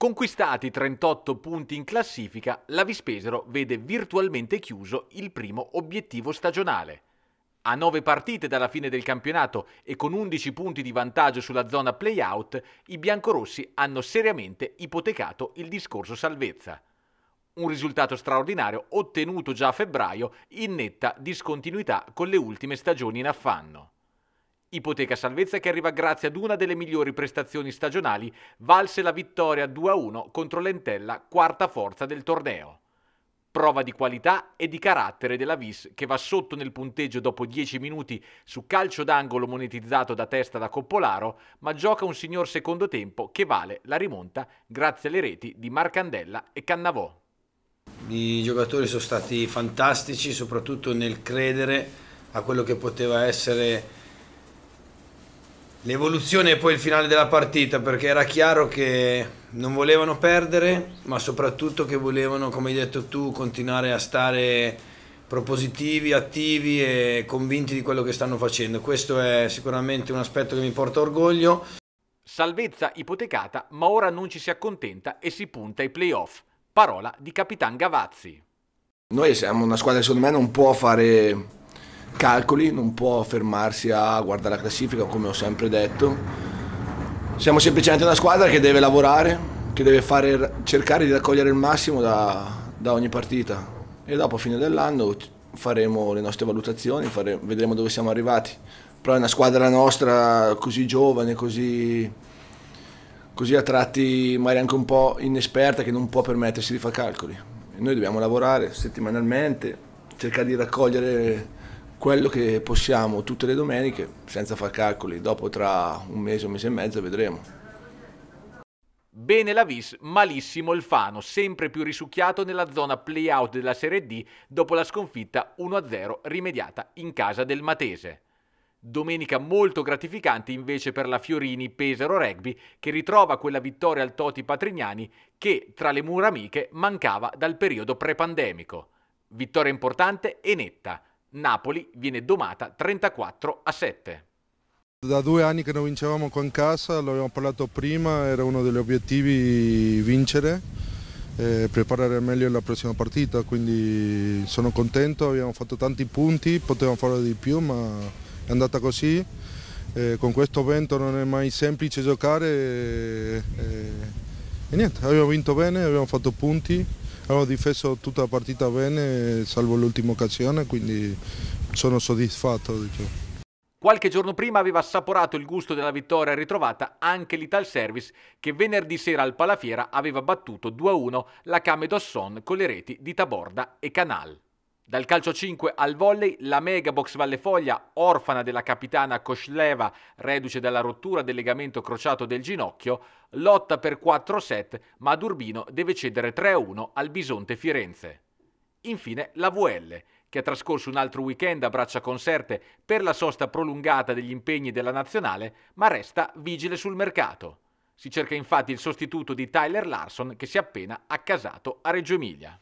Conquistati 38 punti in classifica, la Vispesero vede virtualmente chiuso il primo obiettivo stagionale. A 9 partite dalla fine del campionato e con 11 punti di vantaggio sulla zona playout, i biancorossi hanno seriamente ipotecato il discorso salvezza. Un risultato straordinario ottenuto già a febbraio in netta discontinuità con le ultime stagioni in affanno. Ipoteca Salvezza che arriva grazie ad una delle migliori prestazioni stagionali, valse la vittoria 2-1 contro l'Entella, quarta forza del torneo. Prova di qualità e di carattere della Vis che va sotto nel punteggio dopo 10 minuti su calcio d'angolo monetizzato da testa da Coppolaro, ma gioca un signor secondo tempo che vale la rimonta grazie alle reti di Marcandella e Cannavò. I giocatori sono stati fantastici soprattutto nel credere a quello che poteva essere L'evoluzione e poi il finale della partita perché era chiaro che non volevano perdere ma soprattutto che volevano, come hai detto tu, continuare a stare propositivi, attivi e convinti di quello che stanno facendo. Questo è sicuramente un aspetto che mi porta orgoglio. Salvezza ipotecata ma ora non ci si accontenta e si punta ai playoff. Parola di Capitan Gavazzi. Noi siamo una squadra che secondo me non può fare calcoli, non può fermarsi a guardare la classifica come ho sempre detto. Siamo semplicemente una squadra che deve lavorare, che deve fare, cercare di raccogliere il massimo da, da, ogni partita e dopo a fine dell'anno faremo le nostre valutazioni, fare, vedremo dove siamo arrivati. Però è una squadra nostra così giovane, così, così a tratti magari anche un po' inesperta che non può permettersi di fare calcoli. noi dobbiamo lavorare settimanalmente, cercare di raccogliere quello che possiamo tutte le domeniche, senza far calcoli, dopo tra un mese, un mese e mezzo vedremo. Bene la Vis, malissimo il Fano, sempre più risucchiato nella zona play-out della Serie D dopo la sconfitta 1-0 rimediata in casa del Matese. Domenica molto gratificante invece per la Fiorini Pesaro Rugby che ritrova quella vittoria al Toti Patrignani che tra le mura amiche mancava dal periodo pre-pandemico. Vittoria importante e netta. Napoli viene domata 34 a 7. Da due anni che non vincevamo qua in casa, l'abbiamo parlato prima, era uno degli obiettivi vincere, eh, preparare meglio la prossima partita, quindi sono contento, abbiamo fatto tanti punti, potevamo fare di più ma è andata così. Eh, con questo vento non è mai semplice giocare eh, eh e niente, abbiamo vinto bene, abbiamo fatto punti, abbiamo difeso tutta la partita bene, salvo l'ultima occasione, quindi sono soddisfatto. Diciamo. Qualche giorno prima aveva assaporato il gusto della vittoria ritrovata anche l'Ital Service che venerdì sera al Palafiera aveva battuto 2-1 la Camedo Son con le reti di Taborda e Canal. Dal calcio 5 al volley, la Megabox Vallefoglia, orfana della capitana Koshleva, reduce dalla rottura del legamento crociato del ginocchio, lotta per 4 set, ma Durbino deve cedere 3-1 al Bisonte Firenze. Infine la VL, che ha trascorso un altro weekend a braccia conserte per la sosta prolungata degli impegni della nazionale, ma resta vigile sul mercato. Si cerca infatti il sostituto di Tyler Larson che si è appena accasato a Reggio Emilia.